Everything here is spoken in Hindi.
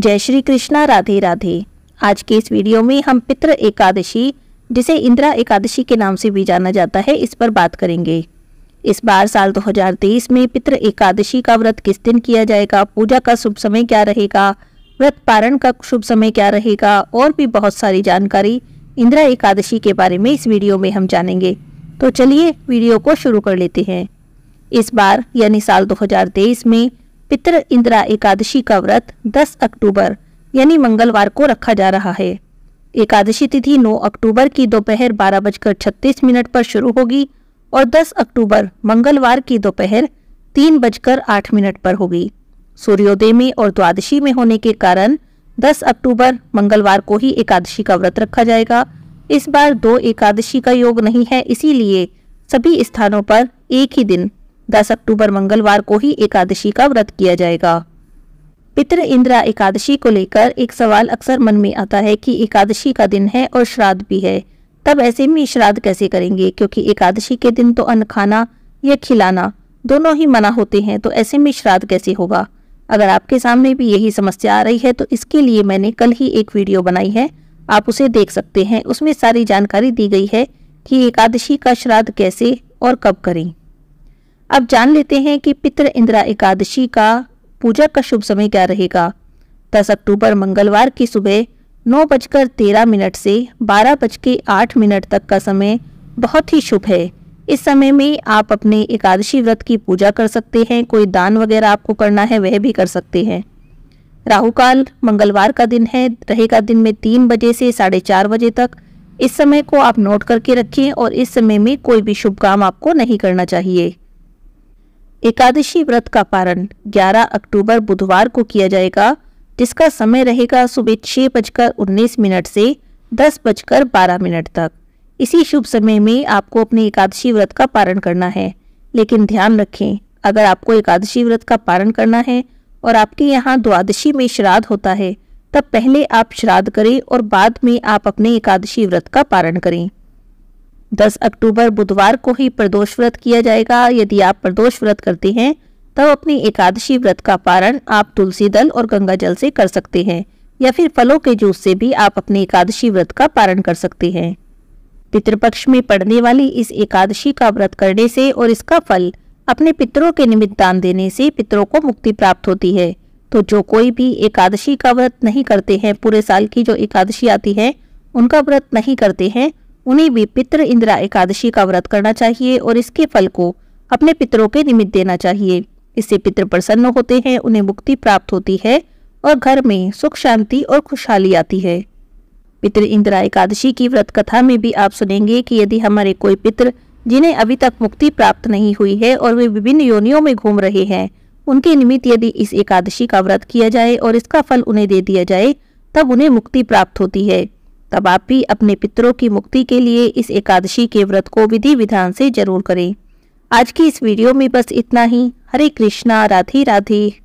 जय श्री कृष्णा राधे राधे आज के इस वीडियो में हम पित्र एकादशी जिसे इंदिरा एकादशी के नाम से भी जाना जाता है इस पर बात करेंगे इस बार साल 2023 में पित्र एकादशी का व्रत किस दिन किया जाएगा पूजा का शुभ समय क्या रहेगा व्रत पारण का शुभ समय क्या रहेगा और भी बहुत सारी जानकारी इंदिरा एकादशी के बारे में इस वीडियो में हम जानेंगे तो चलिए वीडियो को शुरू कर लेते हैं इस बार यानी साल 2023 में पितृ इंदिरा एकादशी का व्रत 10 अक्टूबर यानी मंगलवार को रखा जा रहा है एकादशी तिथि 9 अक्टूबर की दोपहर बारह बजकर छत्तीस मिनट पर शुरू होगी और 10 अक्टूबर मंगलवार की दोपहर तीन बजकर आठ मिनट पर होगी सूर्योदय में और द्वादशी में होने के कारण 10 अक्टूबर मंगलवार को ही एकादशी का व्रत रखा जाएगा इस बार दो एकादशी का योग नहीं है इसीलिए सभी स्थानों पर एक ही दिन दस अक्टूबर मंगलवार को ही एकादशी का व्रत किया जाएगा पितृ इंदिरा एकादशी को लेकर एक सवाल अक्सर मन में आता है कि एकादशी का दिन है और श्राद्ध भी है तब ऐसे में श्राद्ध कैसे करेंगे क्योंकि एकादशी के दिन तो अन्न खाना या खिलाना दोनों ही मना होते हैं तो ऐसे में श्राद्ध कैसे होगा अगर आपके सामने भी यही समस्या आ रही है तो इसके लिए मैंने कल ही एक वीडियो बनाई है आप उसे देख सकते हैं उसमें सारी जानकारी दी गई है कि एकादशी का श्राद्ध कैसे और कब करें अब जान लेते हैं कि पितृ इंदिरा एकादशी का पूजा का शुभ समय क्या रहेगा दस अक्टूबर मंगलवार की सुबह नौ बजकर तेरह मिनट से बारह बज के आठ मिनट तक का समय बहुत ही शुभ है इस समय में आप अपने एकादशी व्रत की पूजा कर सकते हैं कोई दान वगैरह आपको करना है वह भी कर सकते हैं राहु काल मंगलवार का दिन है रहेगा दिन में तीन बजे से साढ़े चार बजे तक इस समय को आप नोट करके रखें और इस समय में कोई भी शुभ काम आपको नहीं करना चाहिए एकादशी व्रत का पारण 11 अक्टूबर बुधवार को किया जाएगा जिसका समय रहेगा सुबह छह बजकर उन्नीस मिनट से दस बजकर बारह मिनट तक इसी शुभ समय में आपको अपने एकादशी व्रत का पारण करना है लेकिन ध्यान रखें अगर आपको एकादशी व्रत का पारण करना है और आपके यहाँ द्वादशी में श्राद्ध होता है तब पहले आप श्राद्ध करें और बाद में आप अपने एकादशी व्रत का पारण करें 10 अक्टूबर बुधवार को ही प्रदोष व्रत किया जाएगा यदि आप प्रदोष व्रत करते हैं तब अपनी एकादशी व्रत का पारण आप तुलसी दल और गंगा जल से कर सकते हैं या फिर फलों के जूस से भी आप अपने एकादशी व्रत का पारण कर सकते हैं पितृपक्ष में पड़ने वाली इस एकादशी का व्रत करने से और इसका फल अपने पितरों के निमित्त दान देने से पितरों को मुक्ति प्राप्त होती है तो जो कोई भी एकादशी का व्रत नहीं करते हैं पूरे साल की जो एकादशी आती है उनका व्रत नहीं करते हैं उन्हें भी पितृ इंदिरा एकादशी का व्रत करना चाहिए और इसके फल को अपने पितरों के निमित्त देना चाहिए इससे पितृ प्रसन्न होते हैं उन्हें मुक्ति प्राप्त होती है और घर में सुख शांति और खुशहाली आती है पितृ इंदिरा एकादशी की व्रत कथा में भी आप सुनेंगे कि यदि हमारे कोई पितृ जिन्हें अभी तक मुक्ति प्राप्त नहीं हुई है और वे विभिन्न योनियों में घूम रहे हैं उनके निमित्त यदि इस एकादशी का व्रत किया जाए और इसका फल उन्हें दे दिया जाए तब उन्हें मुक्ति प्राप्त होती है तब आप भी अपने पितरों की मुक्ति के लिए इस एकादशी के व्रत को विधि विधान से जरूर करें आज की इस वीडियो में बस इतना ही हरे कृष्णा राधे राधे